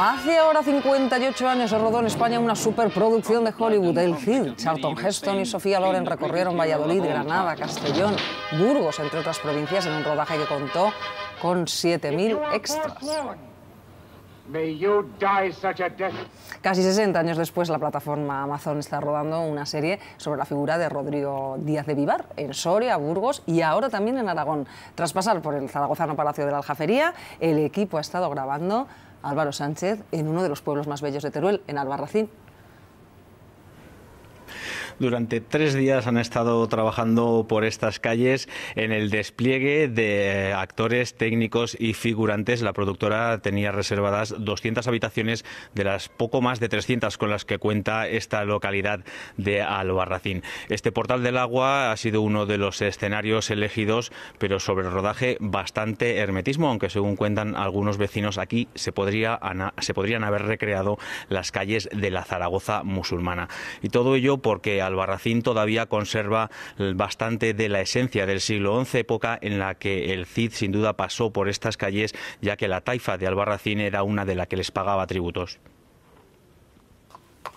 Hace ahora 58 años se rodó en España una superproducción de Hollywood. El Cid, Charlton Heston y Sofía Loren recorrieron Valladolid, Granada, Castellón, Burgos, entre otras provincias, en un rodaje que contó con 7.000 extras. Casi 60 años después, la plataforma Amazon está rodando una serie sobre la figura de Rodrigo Díaz de Vivar en Soria, Burgos y ahora también en Aragón. Tras pasar por el Zaragozano Palacio de la Aljafería, el equipo ha estado grabando Álvaro Sánchez en uno de los pueblos más bellos de Teruel, en Albarracín. Durante tres días han estado trabajando por estas calles en el despliegue de actores, técnicos y figurantes. La productora tenía reservadas 200 habitaciones de las poco más de 300 con las que cuenta esta localidad de Albarracín. Este portal del agua ha sido uno de los escenarios elegidos, pero sobre rodaje bastante hermetismo, aunque según cuentan algunos vecinos aquí se, podría, se podrían haber recreado las calles de la Zaragoza musulmana. Y todo ello porque Albarracín todavía conserva bastante de la esencia del siglo XI, época en la que el Cid sin duda pasó por estas calles, ya que la taifa de Albarracín era una de las que les pagaba tributos.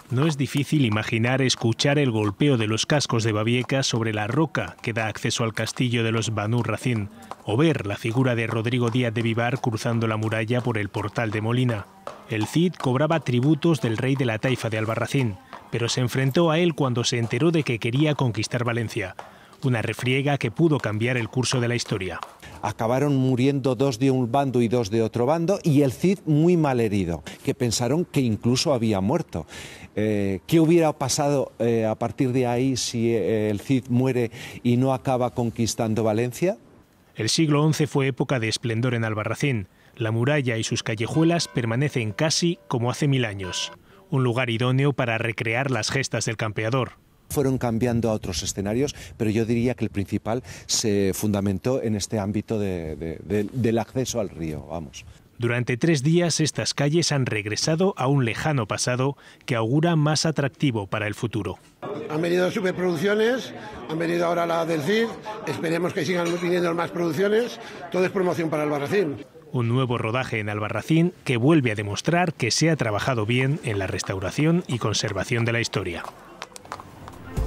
No es difícil imaginar escuchar el golpeo de los cascos de Babieca sobre la roca que da acceso al castillo de los Banu Racín, o ver la figura de Rodrigo Díaz de Vivar cruzando la muralla por el portal de Molina. El Cid cobraba tributos del rey de la taifa de Albarracín, pero se enfrentó a él cuando se enteró de que quería conquistar Valencia. Una refriega que pudo cambiar el curso de la historia. Acabaron muriendo dos de un bando y dos de otro bando y el Cid muy mal herido, que pensaron que incluso había muerto. Eh, ¿Qué hubiera pasado eh, a partir de ahí si eh, el Cid muere y no acaba conquistando Valencia? El siglo XI fue época de esplendor en Albarracín. La muralla y sus callejuelas permanecen casi como hace mil años un lugar idóneo para recrear las gestas del campeador fueron cambiando a otros escenarios, pero yo diría que el principal se fundamentó en este ámbito del acceso al río, vamos. Durante tres días estas calles han regresado a un lejano pasado que augura más atractivo para el futuro. Han venido superproducciones, han venido ahora la del CID, esperemos que sigan viniendo más producciones, todo es promoción para Albarracín. Un nuevo rodaje en Albarracín que vuelve a demostrar que se ha trabajado bien en la restauración y conservación de la historia.